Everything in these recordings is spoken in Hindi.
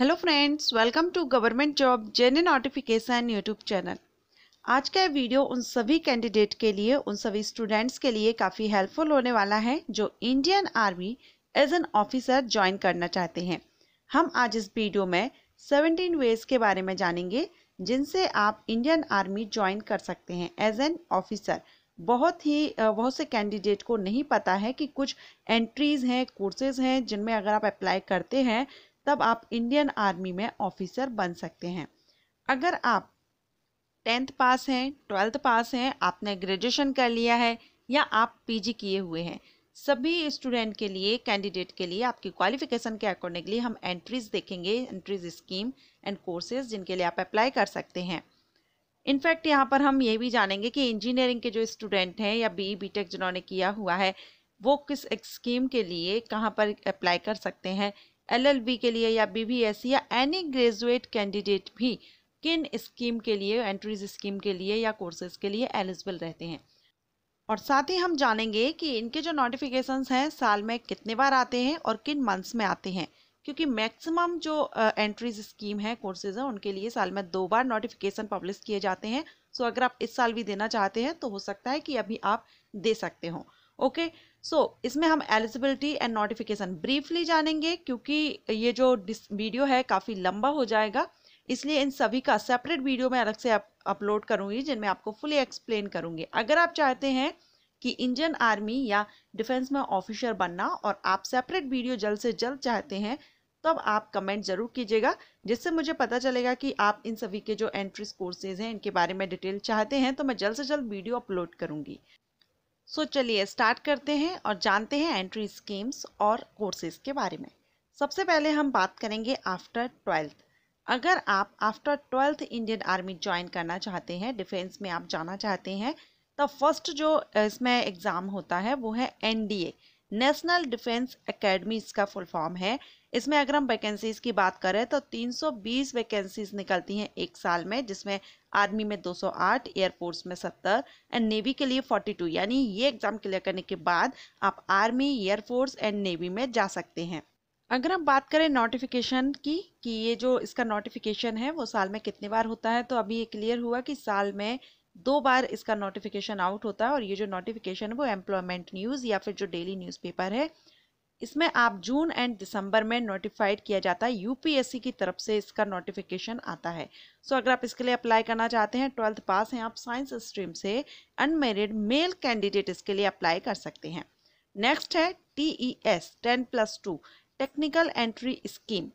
hello friends welcome to government job जेन नोटिफिकेशन यूट्यूब चैनल आज का वीडियो उन सभी कैंडिडेट के लिए उन सभी स्टूडेंट्स के लिए काफ़ी हेल्पफुल होने वाला है जो Indian army as an officer join करना चाहते हैं हम आज इस वीडियो में 17 वेज के बारे में जानेंगे जिनसे आप इंडियन आर्मी ज्वाइन कर सकते हैं एज एन ऑफिसर बहुत ही बहुत से कैंडिडेट को नहीं पता है कि कुछ एंट्रीज़ हैं कोर्सेज़ हैं जिनमें अगर आप अप्लाई करते हैं तब आप इंडियन आर्मी में ऑफिसर बन सकते हैं अगर आप टेंथ पास हैं ट्वेल्थ पास हैं आपने ग्रेजुएशन कर लिया है या आप पीजी किए हुए हैं सभी स्टूडेंट के लिए कैंडिडेट के लिए आपकी क्वालिफिकेशन के अकॉर्डिंगली हम एंट्रीज देखेंगे एंट्रीज स्कीम एंड कोर्सेज जिनके लिए आप अप्लाई कर सकते हैं इनफैक्ट यहाँ पर हम ये भी जानेंगे कि इंजीनियरिंग के जो स्टूडेंट हैं या बी बी टेक जिन्होंने किया हुआ है वो किस स्कीम के लिए कहाँ पर अप्लाई कर सकते हैं एलएलबी के लिए या सी या एनी ग्रेजुएट कैंडिडेट भी किन स्कीम के लिए एंट्रीज स्कीम के लिए या कोर्सेज के लिए एलिजिबल रहते हैं और साथ ही हम जानेंगे कि इनके जो नोटिफिकेशंस हैं साल में कितने बार आते हैं और किन मंथ्स में आते हैं क्योंकि मैक्सिमम जो एंट्रीज स्कीम है कोर्सेज हैं उनके लिए साल में दो बार नोटिफिकेशन पब्लिश किए जाते हैं सो अगर आप इस साल भी देना चाहते हैं तो हो सकता है कि अभी आप दे सकते हो ओके सो so, इसमें हम एलिजिबिलिटी एंड नोटिफिकेशन ब्रीफली जानेंगे क्योंकि ये जो वीडियो है काफ़ी लंबा हो जाएगा इसलिए इन सभी का सेपरेट वीडियो मैं अलग से अपलोड करूंगी जिनमें आपको फुली एक्सप्लेन करूंगी अगर आप चाहते हैं कि इंडियन आर्मी या डिफेंस में ऑफिसर बनना और आप सेपरेट वीडियो जल्द से जल्द चाहते हैं तो अब आप कमेंट ज़रूर कीजिएगा जिससे मुझे पता चलेगा कि आप इन सभी के जो एंट्री कोर्सेज हैं इनके बारे में डिटेल चाहते हैं तो मैं जल्द से जल्द वीडियो अपलोड करूंगी सो so, चलिए स्टार्ट करते हैं और जानते हैं एंट्री स्कीम्स और कोर्सेज के बारे में सबसे पहले हम बात करेंगे आफ्टर ट्वेल्थ अगर आप after twelfth Indian army join करना चाहते हैं डिफेंस में आप जाना चाहते हैं तो फर्स्ट जो इसमें एग्ज़ाम होता है वो है NDA the national defence academy इसका फुल फॉर्म है इसमें अगर हम वैकेंसीज की बात करें तो 320 वैकेंसीज निकलती हैं एक साल में जिसमें आर्मी में 208 एयरफोर्स में 70 एंड नेवी के लिए 42 यानी ये एग्ज़ाम क्लियर करने के बाद आप आर्मी एयरफोर्स एंड नेवी में जा सकते हैं अगर हम बात करें नोटिफिकेशन की कि ये जो इसका नोटिफिकेशन है वो साल में कितनी बार होता है तो अभी ये क्लियर हुआ कि साल में दो बार इसका नोटिफिकेशन आउट होता है और ये जो नोटिफिकेशन है वो एम्प्लॉयमेंट न्यूज़ या फिर जो डेली न्यूज़पेपर है इसमें आप जून एंड दिसंबर में नोटिफाइड किया जाता है यूपीएससी की तरफ से इसका नोटिफिकेशन आता है सो so, अगर आप इसके लिए अप्लाई करना चाहते हैं ट्वेल्थ पास हैं आप साइंस स्ट्रीम से अनमेरिड मेल कैंडिडेट इसके लिए अप्लाई कर सकते हैं नेक्स्ट है T E S ten plus two technical entry scheme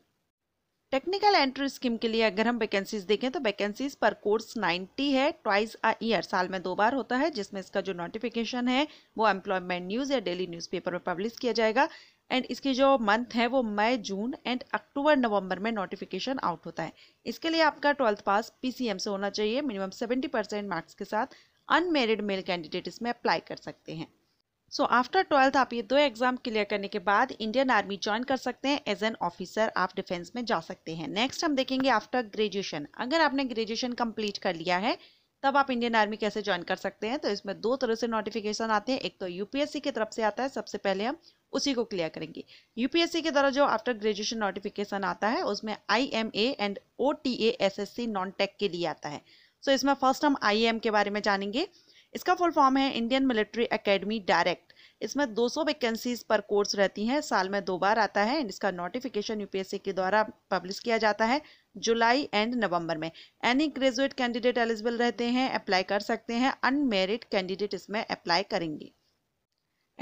technical entry scheme के लिए अगर हम वैकेंसीज देखें तो वैकेंसीज पर कोर्स 90 है ट्वाइस अ ईयर साल में दो बार होता है जिसमें इसका जो नोटिफिकेशन है वो एम्प्लॉयमेंट न्यूज़ या डेली न्यूज़पेपर में पब्लिश किया जाएगा एंड इसकी जो मंथ है वो मई जून एंड अक्टूबर नवंबर में नोटिफिकेशन आउट होता है इसके लिए आपका ट्वेल्थ पास पी से होना चाहिए मिनिमम सेवेंटी परसेंट मार्क्स के साथ अनमेरिड मेल कैंडिडेट इसमें अप्लाई कर सकते हैं सो आफ्टर ट्वेल्थ आप ये दो एग्ज़ाम क्लियर करने के बाद इंडियन आर्मी ज्वाइन कर सकते हैं एज एन ऑफिसर आप डिफेंस में जा सकते हैं नेक्स्ट हम देखेंगे आफ्टर ग्रेजुएशन अगर आपने ग्रेजुएशन कंप्लीट कर लिया है तब आप इंडियन आर्मी कैसे ज्वाइन कर सकते हैं तो इसमें दो तरह से नोटिफिकेशन आते हैं एक तो यूपीएससी की तरफ से आता है सबसे पहले हम उसी को क्लियर करेंगे यूपीएससी के द्वारा जो आफ्टर ग्रेजुएशन नोटिफिकेशन आता है उसमें I M A and O T S S C non tech के लिए आता है सो so, इसमें फर्स्ट हम आई एम के बारे में जानेंगे इसका फुल फॉर्म है इंडियन मिलिट्री एकेडमी डायरेक्ट इसमें 200 वैकेंसीज पर कोर्स रहती हैं साल में दो बार आता है इसका नोटिफिकेशन यूपीएससी के द्वारा पब्लिश किया जाता है जुलाई एंड नवंबर में एनी ग्रेजुएट कैंडिडेट एलिजिबल रहते हैं अप्लाई कर सकते हैं अनमेरिड कैंडिडेट इसमें अप्लाई करेंगे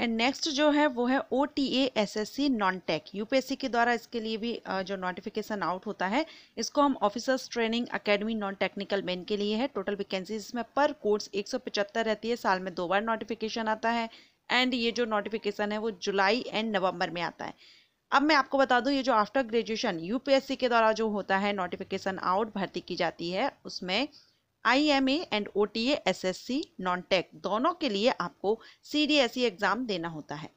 एंड नेक्स्ट जो है वो है O T A S S C non tech UPSC के द्वारा इसके लिए भी जो नोटिफिकेशन आउट होता है इसको हम officers training academy non technical men के लिए है टोटल वैकेंसीज इसमें पर कोर्स एक सौ पचहत्तर रहती है साल में दो बार नोटिफिकेशन आता है एंड ये जो नोटिफिकेशन है वो जुलाई एंड नवंबर में आता है अब मैं आपको बता दूँ ये जो आफ्टर ग्रेजुएशन सी के द्वारा जो होता है नोटिफिकेशन आउट भर्ती की जाती है उसमें I M A and O T S S C non tech दोनों के लिए आपको C D S E exam देना होता है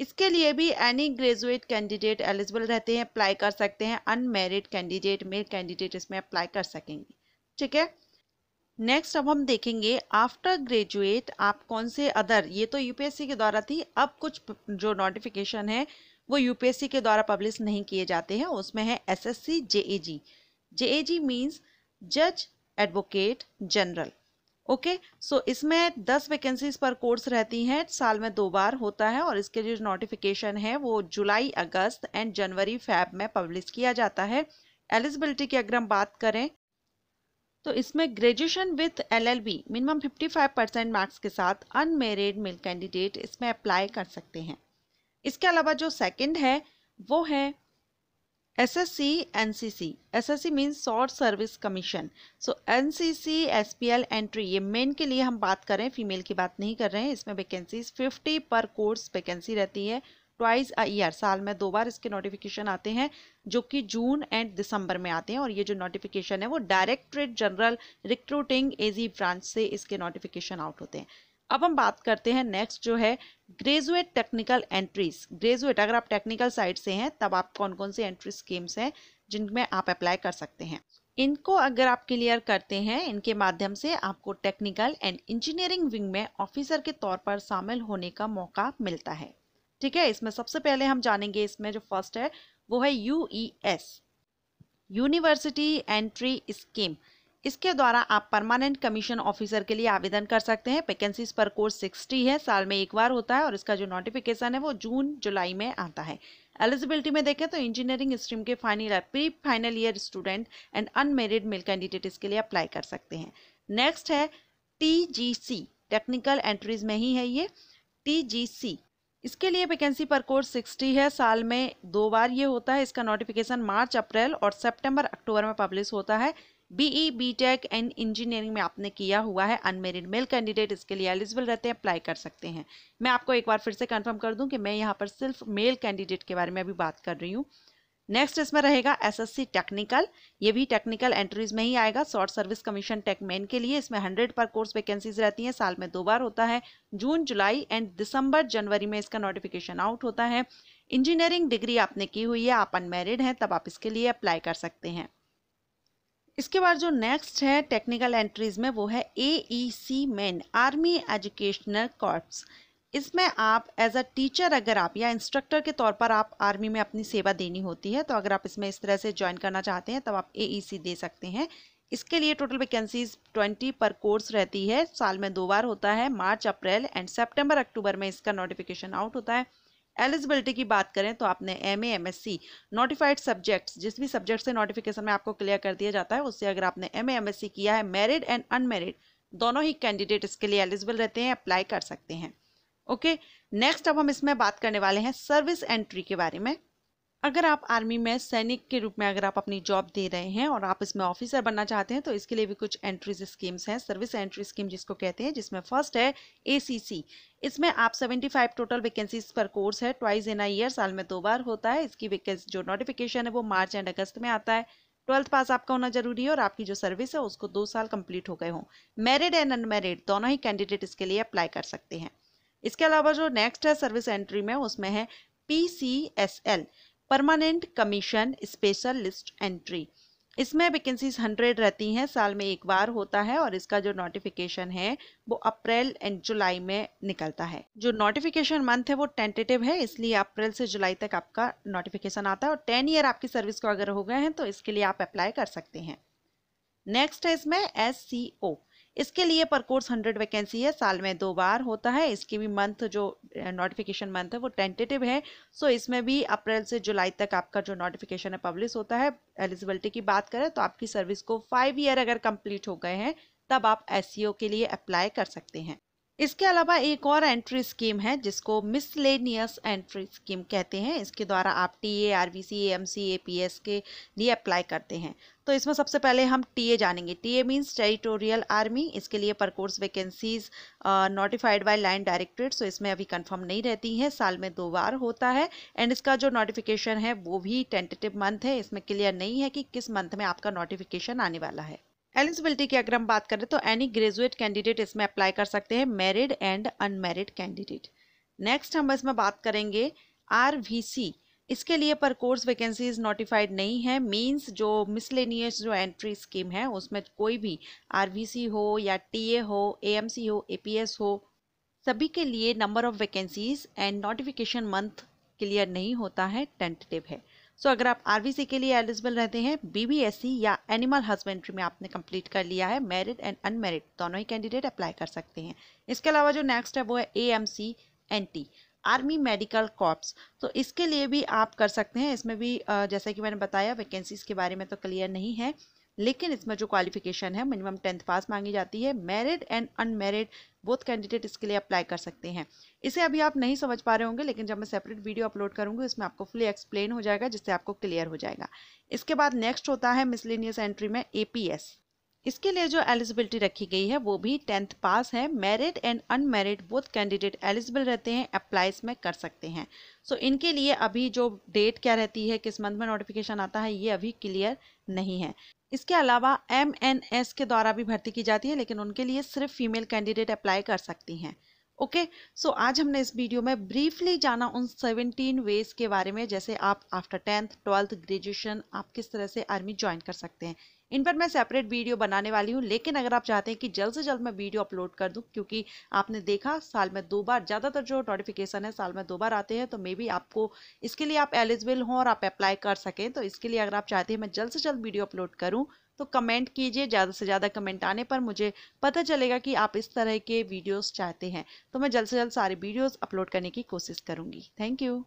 इसके लिए भी एनी ग्रेजुएट कैंडिडेट एलिजिबल रहते हैं अप्लाई कर सकते हैं अनमेरिड कैंडिडेट मेल कैंडिडेट इसमें अप्लाई कर सकेंगे ठीक है नेक्स्ट अब हम देखेंगे आफ्टर ग्रेजुएट आप कौन से अदर ये तो यूपीएससी के द्वारा थी अब कुछ जो नोटिफिकेशन है वो यूपीएससी के द्वारा पब्लिश नहीं किए जाते हैं उसमें है S S C J A JAG means जज एडवोकेट जनरल ओके सो इसमें दस वैकेंसीज पर कोर्स रहती हैं साल में दो बार होता है और इसके जो नोटिफिकेशन है वो जुलाई अगस्त एंड जनवरी फैब में पब्लिश किया जाता है एलिजिबिलिटी की अगर हम बात करें तो इसमें graduation with LLB minimum 55 percent marks के साथ अनमेरिड मेल कैंडिडेट इसमें अप्लाई कर सकते हैं इसके अलावा जो सेकेंड है वो है S S C means short service commission so N C C S P L entry ये मेन के लिए हम बात कर रहे हैं फीमेल की बात नहीं कर रहे हैं इसमें वैकेंसीज 50 पर कोर्स वैकेंसी रहती है ट्वाइस अ ईयर साल में दो बार इसके नोटिफिकेशन आते हैं जो कि जून एंड दिसंबर में आते हैं और ये जो नोटिफिकेशन है वो directorate general recruiting AG branch से इसके नोटिफिकेशन आउट होते हैं अब हम बात करते हैं नेक्स्ट जो है ग्रेजुएट टेक्निकल एंट्रीज ग्रेजुएट अगर आप टेक्निकल साइड से हैं तब आप कौन कौन सी एंट्री स्कीम्स हैं जिनमें आप अप्लाई कर सकते हैं इनको अगर आप क्लियर करते हैं इनके माध्यम से आपको टेक्निकल एंड इंजीनियरिंग विंग में ऑफिसर के तौर पर शामिल होने का मौका मिलता है ठीक है इसमें सबसे पहले हम जानेंगे इसमें जो फर्स्ट है वो है U E S university entry scheme इसके द्वारा आप परमानेंट कमीशन ऑफिसर के लिए आवेदन कर सकते हैं वैकेंसीज पर कोर्स सिक्सटी है साल में एक बार होता है और इसका जो नोटिफिकेशन है वो जून जुलाई में आता है एलिजिबिलिटी में देखें तो इंजीनियरिंग स्ट्रीम के final pre final year student and unmarried male candidate इसके लिए अप्लाई कर सकते हैं नेक्स्ट है टी टेक्निकल एंट्रीज में ही है ये टी इसके लिए वैकेंसी पर कोर्स सिक्सटी है साल में दो बार ये होता है इसका नोटिफिकेशन मार्च अप्रैल और सितंबर अक्टूबर में पब्लिश होता है बीई बीटेक एंड इंजीनियरिंग में आपने किया हुआ है अनमेरिड मेल कैंडिडेट इसके लिए एलिजिबल रहते हैं अप्लाई कर सकते हैं मैं आपको एक बार फिर से कंफर्म कर दूं कि मैं यहाँ पर सिर्फ मेल कैंडिडेट के बारे में अभी बात कर रही हूँ नेक्स्ट इसमें रहेगा एसएससी टेक्निकल ये भी टेक्निकल एंट्रीज में ही आएगा short service commission tech men के लिए इसमें हंड्रेड पर कोर्स वैकेंसीज रहती हैं साल में दो बार होता है जून जुलाई एंड दिसंबर जनवरी में इसका नोटिफिकेशन आउट होता है इंजीनियरिंग डिग्री आपने की हुई है आप अनमेरिड हैं तब आप इसके लिए अप्लाई कर सकते हैं इसके बाद जो नेक्स्ट है टेक्निकल एंट्रीज में वो है A E C men army educational corps इसमें आप एज अ टीचर अगर आप या इंस्ट्रक्टर के तौर पर आप आर्मी में अपनी सेवा देनी होती है तो अगर आप इसमें इस तरह से ज्वाइन करना चाहते हैं तब तो आप ए ई सी दे सकते हैं इसके लिए total vacancies twenty per course रहती है साल में दो बार होता है मार्च अप्रैल एंड सेप्टेम्बर अक्टूबर में इसका नोटिफिकेशन आउट होता है एलिजिबिलिटी की बात करें तो आपने M A M S C notified subjects जिस भी सब्जेक्ट से नोटिफिकेशन में आपको क्लियर कर दिया जाता है उससे अगर आपने M A M S C किया है मैरिड एंड अनमेरिड दोनों ही कैंडिडेट इसके लिए एलिजिबल रहते हैं अप्लाई कर सकते हैं ओके नेक्स्ट अब हम इसमें बात करने वाले हैं सर्विस एंट्री के बारे में अगर आप आर्मी में सैनिक के रूप में अगर आप अपनी जॉब दे रहे हैं और आप इसमें ऑफिसर बनना चाहते हैं तो इसके लिए भी कुछ एंट्रीज स्कीम्स हैं सर्विस एंट्री स्कीम जिसको कहते हैं जिसमें फर्स्ट है एसीसी इसमें आप 75 टोटल वैकेंसीज पर कोर्स है ट्वाइस इन ईयर साल में दो बार होता है इसकी वैकेंसी जो नोटिफिकेशन है वो मार्च एंड अगस्त में आता है ट्वेल्थ पास आपका होना जरूरी है और आपकी जो सर्विस है उसको दो साल कंप्लीट हो गए हों मैरिड एंड अनमेरिड दोनों ही कैंडिडेट इसके लिए अप्लाई कर सकते हैं इसके अलावा जो नेक्स्ट है सर्विस एंट्री में उसमें है P permanent commission specialist entry इसमें वैकेंसीज हंड्रेड रहती हैं साल में एक बार होता है और इसका जो नोटिफिकेशन है वो अप्रैल एंड जुलाई में निकलता है जो नोटिफिकेशन मंथ है वो टेंटेटिव है इसलिए अप्रैल से जुलाई तक आपका नोटिफिकेशन आता है और टेन ईयर आपकी सर्विस को अगर हो गए हैं तो इसके लिए आप अप्लाई कर सकते हैं नेक्स्ट है इसमें एस सी ओ इसके लिए पर कोर्स हंड्रेड वैकेंसी है साल में दो बार होता है इसकी भी मंथ जो नोटिफिकेशन मंथ है वो टेंटेटिव है सो इसमें भी अप्रैल से जुलाई तक आपका जो नोटिफिकेशन है पब्लिश होता है एलिजिबिलिटी की बात करें तो आपकी सर्विस को फाइव ईयर अगर कंप्लीट हो गए हैं तब आप एस e के लिए अप्लाई कर सकते हैं इसके अलावा एक और एंट्री स्कीम है जिसको मिसलेनियस एंट्री स्कीम कहते हैं इसके द्वारा आप T A R V C M C A P S के लिए अप्लाई करते हैं तो इसमें सबसे पहले हम टी ए जानेंगे T A means territorial army इसके लिए per course vacancies notified by line directorate so इसमें अभी कंफर्म नहीं रहती हैं साल में दो बार होता है एंड इसका जो नोटिफिकेशन है वो भी टेंटेटिव मंथ है इसमें क्लियर नहीं है कि किस मंथ में आपका नोटिफिकेशन आने वाला है एलिजिबिलिटी की अगर हम बात करें तो एनी ग्रेजुएट कैंडिडेट इसमें अप्लाई कर सकते हैं married and unmarried candidate next हम इसमें बात करेंगे आर इसके लिए पर कोर्स वैकेंसीज नोटिफाइड नहीं है मींस जो मिसलेनियस जो एंट्री स्कीम है उसमें कोई भी आरवीसी हो या टीए हो एएमसी हो एपीएस हो सभी के लिए number of vacancies and notification month clear नहीं होता है टेंटेटिव है सो अगर आप आरवीसी के लिए एलिजिबल रहते हैं बीबीएससी या एनिमल हस्बेंड्री में आपने कंप्लीट कर लिया है मेरिट एंड अनमेरिड दोनों ही कैंडिडेट अप्लाई कर सकते हैं इसके अलावा जो नेक्स्ट है वो है A M C N T army medical corps तो इसके लिए भी आप कर सकते हैं इसमें भी जैसा कि मैंने बताया वैकेंसीज़ के बारे में तो क्लियर नहीं है लेकिन इसमें जो क्वालिफिकेशन है मिनिमम टेंथ पास मांगी जाती है married and unmarried both candidate इसके लिए अप्लाई कर सकते हैं इसे अभी आप नहीं समझ पा रहे होंगे लेकिन जब मैं सेपरेट वीडियो अपलोड करूंगी उसमें आपको फुली एक्सप्लेन हो जाएगा जिससे आपको क्लियर हो जाएगा इसके बाद नेक्स्ट होता है मिसलिनियस एंट्री में एपीएस इसके लिए जो एलिजिबिलिटी रखी गई है वो भी टेंथ पास है married and unmarried both candidate eligible रहते हैं अप्लाई इसमें कर सकते हैं सो so, इनके लिए अभी जो डेट क्या रहती है किस मंथ में नोटिफिकेशन आता है ये अभी क्लियर नहीं है इसके अलावा एम एन एस के द्वारा भी भर्ती की जाती है लेकिन उनके लिए सिर्फ फीमेल कैंडिडेट अप्लाई कर सकती हैं ओके okay, सो so आज हमने इस वीडियो में ब्रीफली जाना उन 17 वेज के बारे में जैसे आप आफ्टर टेंथ ट्वेल्थ ग्रेजुएशन आप किस तरह से आर्मी ज्वाइन कर सकते हैं इन पर मैं सेपरेट वीडियो बनाने वाली हूँ लेकिन अगर आप चाहते हैं कि जल्द से जल्द मैं वीडियो अपलोड कर दूँ क्योंकि आपने देखा साल में दो बार ज़्यादातर जो नोटिफिकेशन है साल में दो बार आते हैं तो मे बी आपको इसके लिए आप एलिजिबल हों और आप अप्लाई कर सकें तो इसके लिए अगर आप चाहते हैं मैं जल्द से जल्द वीडियो अपलोड करूँ तो कमेंट कीजिए ज़्यादा से ज़्यादा कमेंट आने पर मुझे पता चलेगा कि आप इस तरह के वीडियोस चाहते हैं तो मैं जल्द से जल्द सारे वीडियोस अपलोड करने की कोशिश करूँगी थैंक यू